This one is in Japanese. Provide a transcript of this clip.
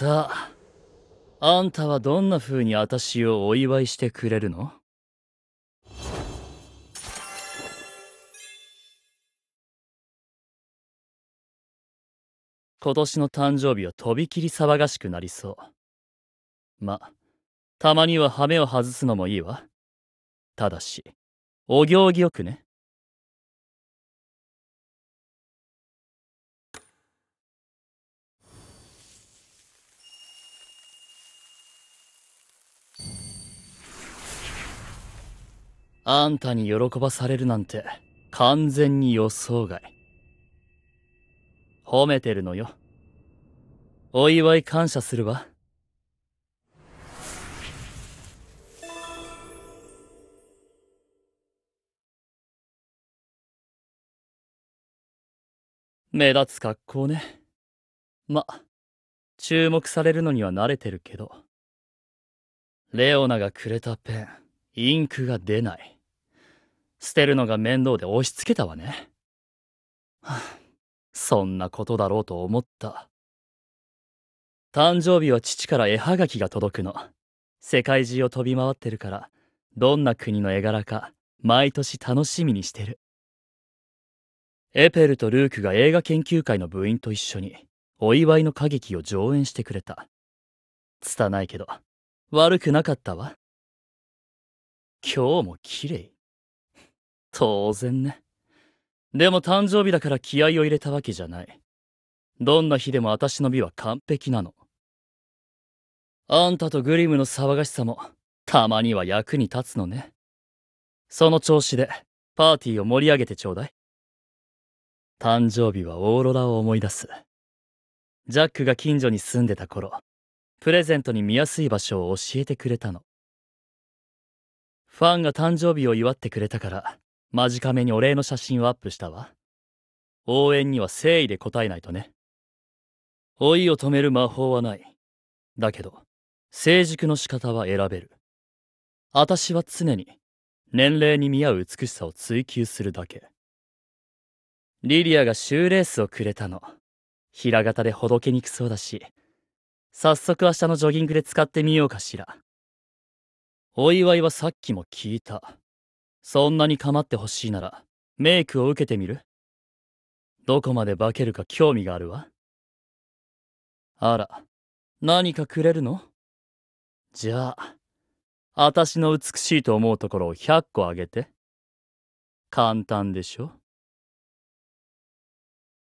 さああんたはどんな風に私をお祝いしてくれるの今年の誕生日はとびきり騒がしくなりそう。ま、たまには羽目を外すのもいいわ。ただし、お行儀よくね。あんたに喜ばされるなんて完全に予想外褒めてるのよお祝い感謝するわ目立つ格好ねま注目されるのには慣れてるけどレオナがくれたペンインクが出ない捨てるのが面倒で押し付けたわね。はそんなことだろうと思った。誕生日は父から絵はがきが届くの。世界中を飛び回ってるから、どんな国の絵柄か、毎年楽しみにしてる。エペルとルークが映画研究会の部員と一緒に、お祝いの歌劇を上演してくれた。拙いけど、悪くなかったわ。今日も綺麗。当然ね。でも誕生日だから気合を入れたわけじゃない。どんな日でも私の美は完璧なの。あんたとグリムの騒がしさも、たまには役に立つのね。その調子で、パーティーを盛り上げてちょうだい。誕生日はオーロラを思い出す。ジャックが近所に住んでた頃、プレゼントに見やすい場所を教えてくれたの。ファンが誕生日を祝ってくれたから、間近めにお礼の写真をアップしたわ。応援には誠意で答えないとね。老いを止める魔法はない。だけど、成熟の仕方は選べる。私は常に、年齢に見合う美しさを追求するだけ。リリアがシューレースをくれたの。平型でほどけにくそうだし、早速明日のジョギングで使ってみようかしら。お祝いはさっきも聞いた。そんなに構ってほしいなら、メイクを受けてみるどこまで化けるか興味があるわ。あら、何かくれるのじゃあ、私の美しいと思うところを100個あげて。簡単でしょ